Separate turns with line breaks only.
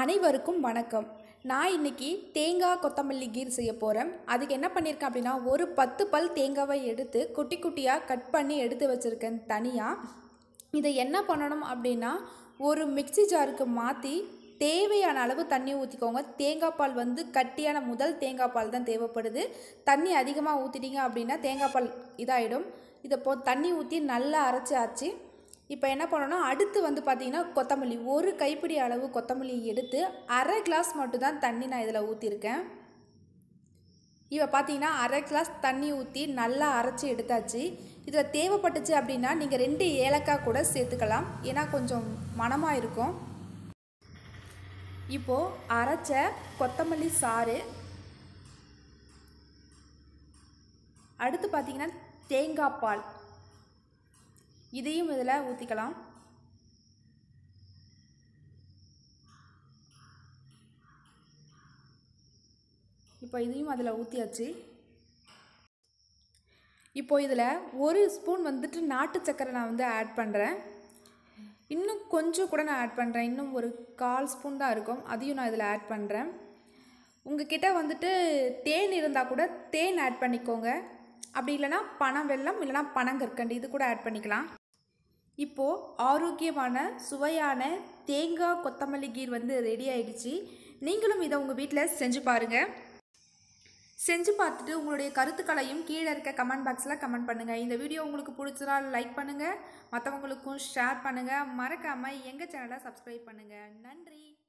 அனைவருக்கும் வணக்கம் நான் இன்றைக்கி தேங்காய் கொத்தமல்லி கீர் செய்ய போகிறேன் அதுக்கு என்ன பண்ணியிருக்கேன் அப்படின்னா ஒரு பத்து பல் தேங்காவை எடுத்து குட்டி குட்டியாக கட் பண்ணி எடுத்து வச்சுருக்கேன் தனியாக இதை என்ன பண்ணணும் அப்படின்னா ஒரு மிக்சி ஜாருக்கு மாற்றி தேவையான அளவு தண்ணி ஊற்றிக்கோங்க தேங்காய் பால் வந்து கட்டியான முதல் தேங்காய் பால் தான் தேவைப்படுது தண்ணி அதிகமாக ஊற்றிட்டீங்க அப்படின்னா தேங்காய் பால் இதாகிடும் இதை போ தண்ணி ஊற்றி நல்லா அரைச்சி அரைச்சாச்சு இப்போ என்ன பண்ணணும்னா அடுத்து வந்து பார்த்திங்கன்னா கொத்தமல்லி ஒரு கைப்பிடி அளவு கொத்தமல்லி எடுத்து அரை கிளாஸ் மட்டும்தான் தண்ணி நான் இதில் ஊற்றிருக்கேன் இப்போ பார்த்தீங்கன்னா அரை கிளாஸ் தண்ணி ஊற்றி நல்லா அரைச்சி எடுத்தாச்சு இதில் தேவைப்பட்டுச்சு அப்படின்னா நீங்கள் ரெண்டு ஏலக்காய் கூட சேர்த்துக்கலாம் ஏன்னா கொஞ்சம் மனமாக இருக்கும் இப்போது அரைச்ச கொத்தமல்லி சாறு அடுத்து பார்த்திங்கன்னா தேங்காய் பால் இதையும் இதில் ஊற்றிக்கலாம் இப்போ இதையும் அதில் ஊற்றியாச்சு இப்போ இதில் ஒரு ஸ்பூன் வந்துட்டு நாட்டு சக்கரை நான் வந்து ஆட் பண்ணுறேன் இன்னும் கொஞ்சம் கூட நான் ஆட் பண்ணுறேன் இன்னும் ஒரு கால் ஸ்பூன் தான் இருக்கும் அதையும் நான் இதில் ஆட் பண்ணுறேன் கிட்டே வந்துட்டு தேன் இருந்தால் கூட தேன் ஆட் பண்ணிக்கோங்க அப்படி இல்லைனா பனம் வெள்ளம் இல்லைனா பனங்கற்கண்டு இது கூட ஆட் பண்ணிக்கலாம் இப்போது ஆரோக்கியமான சுவையான தேங்காய் கொத்தமல்லி கீர் வந்து ரெடி ஆயிடுச்சு நீங்களும் இதை உங்கள் வீட்டில் செஞ்சு பாருங்கள் செஞ்சு பார்த்துட்டு உங்களுடைய கருத்துக்களையும் கீழே இருக்க கமெண்ட் பாக்ஸில் கமெண்ட் பண்ணுங்கள் இந்த வீடியோ உங்களுக்கு பிடிச்சதால் லைக் பண்ணுங்கள் மற்றவங்களுக்கும் ஷேர் பண்ணுங்கள் மறக்காமல் எங்கள் சேனலை சப்ஸ்கிரைப் பண்ணுங்கள் நன்றி